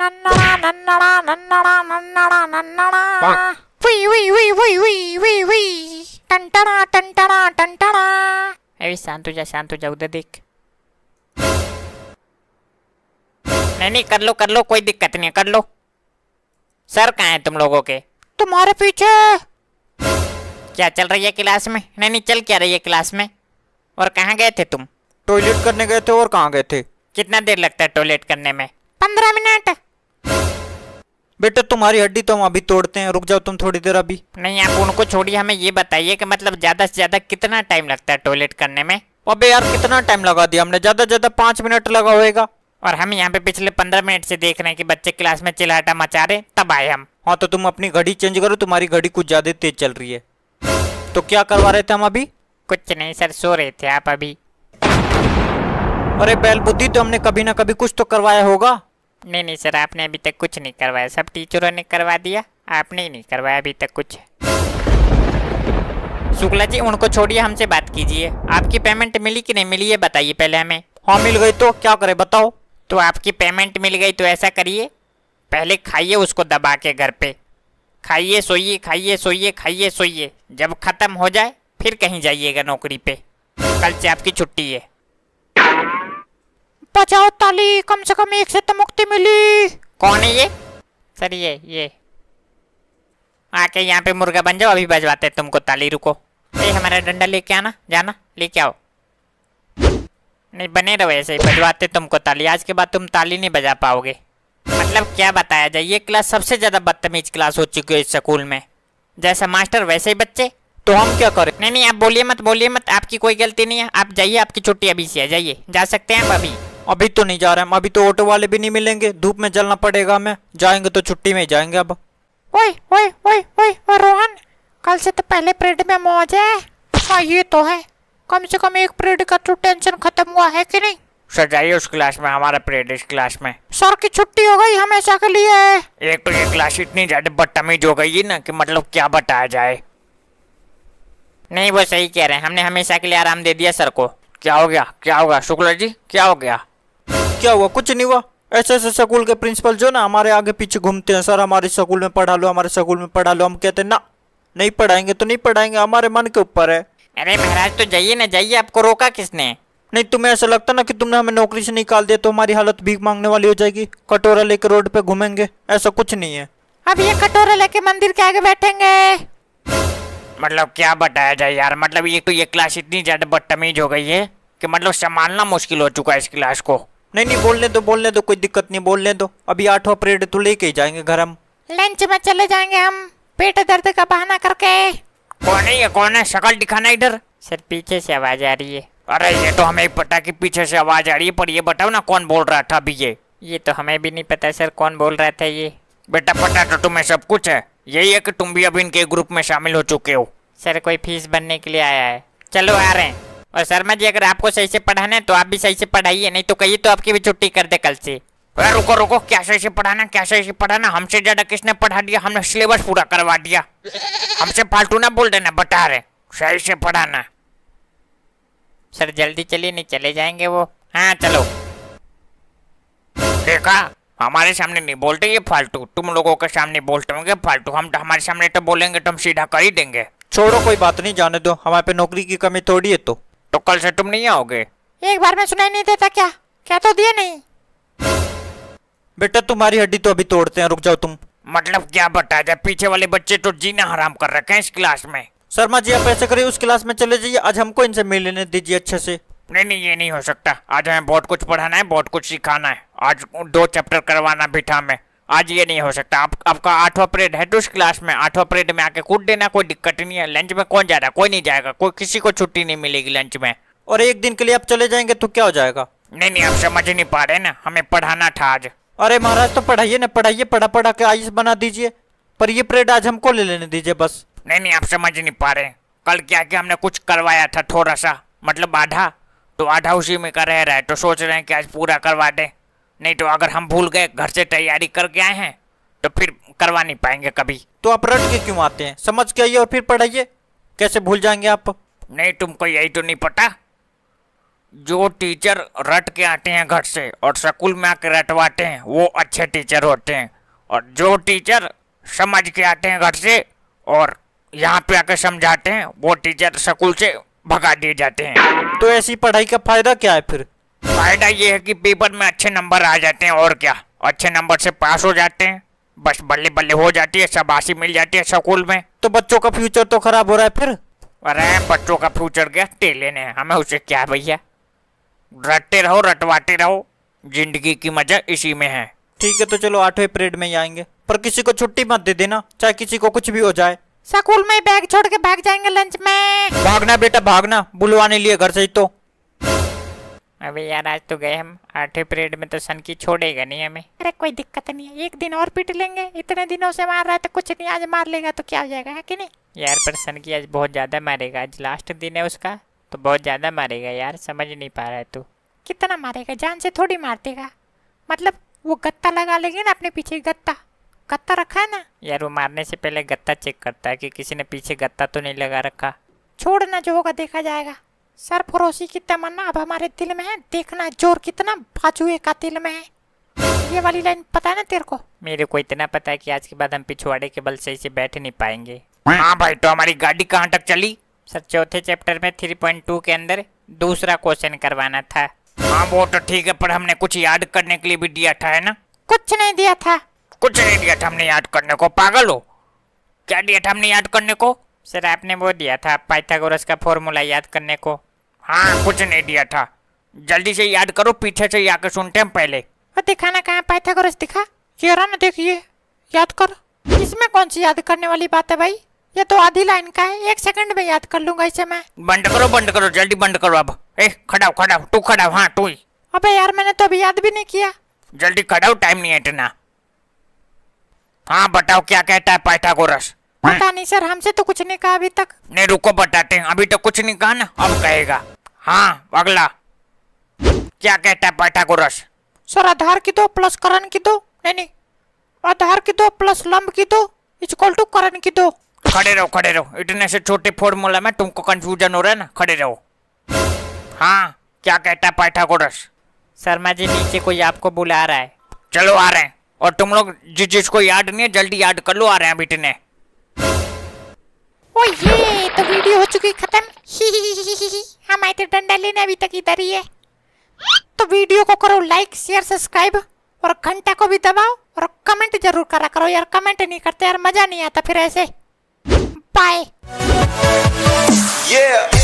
शांत हो जा शांत हो जा उधर देख नहीं नहीं कर लो कर लो कोई दिक्कत नहीं कर लो सर कहा है तुम लोगों के तुम्हारे पीछे क्या चल रही है क्लास में नहीं नहीं चल क्या रही है क्लास में और कहाँ गए थे तुम टॉयलेट करने गए थे और कहाँ गए थे कितना देर लगता है टॉयलेट करने में पंद्रह मिनट बेटा तुम्हारी हड्डी तो हम अभी तोड़ते हैं रुक जाओ तुम थोड़ी देर अभी नहीं आप उनको छोड़िए हमें ये बताइए कि मतलब ज्यादा से ज्यादा कितना टाइम लगता है टॉयलेट करने में अबे यार कितना टाइम लगा दिया हमने ज्यादा से ज्यादा पांच मिनट लगा होगा और हम यहाँ पे पिछले पंद्रह मिनट से देख रहे हैं कि बच्चे क्लास में चिल्लाटा मचा रहे तब आए हम हाँ तो तुम अपनी घड़ी चेंज करो तुम्हारी घड़ी कुछ ज्यादा तेज चल रही है तो क्या करवा रहे थे हम अभी कुछ नहीं सर सो रहे थे आप अभी अरे बैल बुद्धि तो हमने कभी ना कभी कुछ तो करवाया होगा नहीं नहीं सर आपने अभी तक कुछ नहीं करवाया सब टीचरों ने करवा दिया आपने ही नहीं करवाया अभी तक कुछ शुक्ला जी उनको छोड़िए हमसे बात कीजिए आपकी पेमेंट मिली कि नहीं मिली है बताइए पहले हमें हाँ मिल गई तो क्या करें बताओ तो आपकी पेमेंट मिल गई तो ऐसा करिए पहले खाइए उसको दबा के घर पे खाइए सोइए खाइए सोइए खाइए सोइए जब ख़त्म हो जाए फिर कहीं जाइएगा नौकरी पे कल से आपकी छुट्टी है बचाओ ताली कम से कम एक से तो मुक्ति मिली कौन है ये सर ये ये आके यहाँ पे मुर्गा बन जाओ अभी बजवाते तुमको ताली रुको ये हमारा डंडा लेके आना जाना लेके आओ नहीं बने रहो ऐसे ही बजवाते तुमको ताली आज के बाद तुम ताली नहीं बजा पाओगे मतलब क्या बताया जाए ये क्लास सबसे ज़्यादा बदतमीज क्लास हो चुकी है इस स्कूल में जैसा मास्टर वैसे ही बच्चे तो हम क्या करें नहीं नहीं आप बोलिए मत बोलिए मत आपकी कोई गलती नहीं है आप जाइए आपकी छुट्टी अभी से जाइए जा सकते हैं आप अभी अभी तो नहीं जा रहे हम अभी तो ऑटो वाले भी नहीं मिलेंगे धूप में जलना पड़ेगा हमें जाएंगे तो छुट्टी में ही जाएंगे अब ओए ओए ओए ओए रोहन कल से तो पहले परेड में मौज है हाँ ये तो है कम से कम एक परेड का तो टेंशन खत्म हुआ है कि नहीं सर जाइए उस क्लास में हमारा परेड इस क्लास में सर की छुट्टी हो गई हमेशा के लिए एक तो ये क्लास इतनी ज्यादा बदतमीज हो गई है ना कि मतलब क्या बताया जाए नहीं वो सही कह रहे हैं हमने हमेशा के लिए आराम दे दिया सर को क्या हो गया क्या होगा शुक्ला जी क्या हो गया क्या हुआ कुछ नहीं हुआ ऐसे ऐसे स्कूल के प्रिंसिपल जो ना हमारे आगे पीछे घूमते हैं सर हमारे स्कूल में पढ़ा लो हमारे स्कूल में पढ़ा लो हम कहते हैं ना नहीं पढ़ाएंगे तो नहीं पढ़ाएंगे हमारे मन के ऊपर है अरे महाराज तो जाइए ना जाइए आपको रोका किसने नहीं तुम्हें ऐसा लगता ना कि तुमने हमें नौकरी से निकाल दिया तो हमारी हालत भीख मांगने वाली हो जाएगी कटोरा लेके रोड पे घूमेंगे ऐसा कुछ नहीं है अब ये कटोरा लेके मंदिर के आगे बैठेंगे मतलब क्या बताया जाए यार मतलब ये तो ये क्लास इतनी ज्यादा बदतमीज हो गई है कि मतलब संभालना मुश्किल हो चुका है इस क्लास को नहीं नहीं बोलने दो बोलने दो कोई दिक्कत नहीं बोलने दो अभी आठवा पीरियड तो लेके ही जाएंगे घर हम लंच में चले जाएंगे हम पेट दर्द का बहाना करके कौन है ये कौन है शकल दिखाना इधर सर पीछे से आवाज आ रही है अरे ये तो हमें पता कि पीछे से आवाज आ रही है पर ये बताओ ना कौन बोल रहा था अभी ये ये तो हमें भी नहीं पता सर कौन बोल रहा था ये बेटा पता तो तुम्हें सब कुछ है यही है कि तुम भी अब इनके ग्रुप में शामिल हो चुके हो सर कोई फीस भरने के लिए आया है चलो आ रहे हैं और शर्मा जी अगर आपको सही से पढ़ाना है तो आप भी सही से पढ़ाइए नहीं तो कहिए तो आपकी भी छुट्टी कर दे कल से अरे रुको रुको क्या सही से पढ़ाना क्या सही से पढ़ाना हमसे ज्यादा किसने पढ़ा दिया हमने सिलेबस पूरा करवा दिया हमसे फालतू ना बोल देना बता रहे सही से पढ़ाना सर जल्दी चलिए नहीं चले जाएंगे वो हाँ चलो देखा हमारे सामने नहीं बोलते ये फालतू तुम लोगों के सामने बोलते होंगे फालतू हम तो हमारे सामने तो बोलेंगे तो हम सीधा कर ही देंगे छोड़ो कोई बात नहीं जाने दो हमारे पे नौकरी की कमी थोड़ी है तो तो कल से तुम नहीं आओगे एक बार में सुनाई नहीं देता क्या क्या तो दिए नहीं बेटा तुम्हारी हड्डी तो अभी तोड़ते हैं रुक जाओ तुम मतलब क्या बता दे पीछे वाले बच्चे तो जीना हराम कर रखे हैं इस क्लास में शर्मा जी आप ऐसे करिए उस क्लास में चले जाइए आज हमको इनसे मिल लेने दीजिए अच्छे से नहीं नहीं ये नहीं हो सकता आज हमें बहुत कुछ पढ़ाना है बहुत कुछ सिखाना है आज दो चैप्टर करवाना भी था हमें आज ये नहीं हो सकता आप आपका आठवां पीरियड है तो उस क्लास में आठवां पीरियड में आके कूद देना कोई दिक्कत नहीं है लंच में कौन जा रहा कोई नहीं जाएगा कोई किसी को छुट्टी नहीं मिलेगी लंच में और एक दिन के लिए आप चले जाएंगे तो क्या हो जाएगा नहीं नहीं आप समझ नहीं पा रहे ना हमें पढ़ाना था आज अरे महाराज तो पढ़ाइए ना पढ़ाइए पढ़ा पढ़ा के आयुष बना दीजिए पर ये परेड आज हमको ले लेने दीजिए बस नहीं नहीं आप समझ नहीं पा रहे कल क्या कि हमने कुछ करवाया था थोड़ा सा मतलब आधा तो आधा उसी में का रह रहा है तो सोच रहे हैं कि आज पूरा करवा दें नहीं तो अगर हम भूल गए घर से तैयारी करके आए हैं तो फिर करवा नहीं पाएंगे कभी तो आप रट के क्यों आते हैं समझ के आइए और फिर पढ़ाइए कैसे भूल जाएंगे आप नहीं तुमको यही तो नहीं पता जो टीचर रट के आते हैं घर से और स्कूल में आके रटवाते हैं वो अच्छे टीचर होते हैं और जो टीचर समझ के आते हैं घर से और यहाँ पे आके समझाते हैं वो टीचर स्कूल से भगा दिए जाते हैं तो ऐसी पढ़ाई का फायदा क्या है फिर फायदा ये है कि पेपर में अच्छे नंबर आ जाते हैं और क्या अच्छे नंबर से पास हो जाते हैं बस बल्ले बल्ले हो जाती है शाबाशी मिल जाती है स्कूल में तो बच्चों का फ्यूचर तो खराब हो रहा है फिर अरे बच्चों का फ्यूचर गया टेले ने हमें उसे क्या भैया रटते रहो रटवाते रहो जिंदगी की मजा इसी में है ठीक है तो चलो आठवें परेड में ही आएंगे पर किसी को छुट्टी मत दे देना चाहे किसी को कुछ भी हो जाए स्कूल में बैग छोड़ के भाग जाएंगे लंच में भागना बेटा भागना बुलवाने लिए घर से ही तो अभी यार आज तो गए हम आठवें पीरियड में तो सन की छोड़ेगा नहीं हमें अरे कोई दिक्कत नहीं है एक दिन और पीट लेंगे इतने दिनों से मार रहा है तो कुछ नहीं आज मार लेगा तो क्या हो जाएगा है कि नहीं यार पर सन की आज बहुत ज़्यादा मारेगा आज लास्ट दिन है उसका तो बहुत ज़्यादा मारेगा यार समझ नहीं पा रहा है तू कितना मारेगा जान से थोड़ी मार देगा मतलब वो गत्ता लगा लेंगे ना अपने पीछे गत्ता गत्ता रखा है ना यार वो मारने से पहले गत्ता चेक करता है कि किसी ने पीछे गत्ता तो नहीं लगा रखा छोड़ना जो होगा देखा जाएगा सर पड़ोसी की तमन्ना अब हमारे दिल में है देखना जोर कितना बाजुए का दिल में है ये वाली लाइन पता है ना तेरे को मेरे को इतना पता है कि आज के बाद हम पिछवाड़े के बल से इसे बैठ नहीं पाएंगे हाँ भाई तो हमारी गाड़ी कहाँ तक चली सर चौथे चैप्टर में थ्री पॉइंट टू के अंदर दूसरा क्वेश्चन करवाना था हाँ वो तो ठीक है पर हमने कुछ याद करने के लिए भी दिया था है ना कुछ नहीं दिया था कुछ नहीं दिया था हमने याद करने को पागल हो क्या दिया था हमने याद करने को सर आपने वो दिया था पाइथागोरस का फॉर्मूला याद करने को हाँ कुछ नहीं दिया था जल्दी से याद करो पीछे से आके सुनते हैं पहले अरे कहाँ पाइथागोरस दिखा ये रहा ना देखिए याद करो इसमें कौन सी याद करने वाली बात है भाई ये तो आधी लाइन का है एक सेकंड में याद कर लूंगा इसे मैं बंद करो बंद करो जल्दी बंद करो अब ए खड़ा खड़ा तू खड़ा हाँ तू ही अबे यार मैंने तो अभी याद भी नहीं किया जल्दी खड़ा टाइम नहीं है इतना हाँ बताओ क्या कहता है पाइथागोरस पता नहीं सर हमसे तो कुछ नहीं कहा अभी तक नहीं रुको बताते हैं अभी तो कुछ नहीं कहा ना अब कहेगा हाँ अगला क्या कहता है बैठा गोरस सर आधार की दो प्लस करण की दो नहीं नहीं आधार की दो प्लस लंब की दो इक्वल टू करण की दो खड़े रहो खड़े रहो इतने से छोटे फॉर्मूला में तुमको कंफ्यूजन हो रहा है ना खड़े रहो हाँ क्या कहता है पाइथागोरस शर्मा जी नीचे कोई आपको बुला रहा है चलो आ रहे हैं और तुम लोग जिस जिसको याद नहीं है जल्दी याद कर लो आ रहे हैं अभी इतने ओ ये तो वीडियो हो चुकी खत्म हम आए थे डंडा लेने अभी तक इधर ही है तो वीडियो को करो लाइक शेयर सब्सक्राइब और घंटा को भी दबाओ और कमेंट जरूर करा करो यार कमेंट नहीं करते यार मजा नहीं आता फिर ऐसे बाय yeah.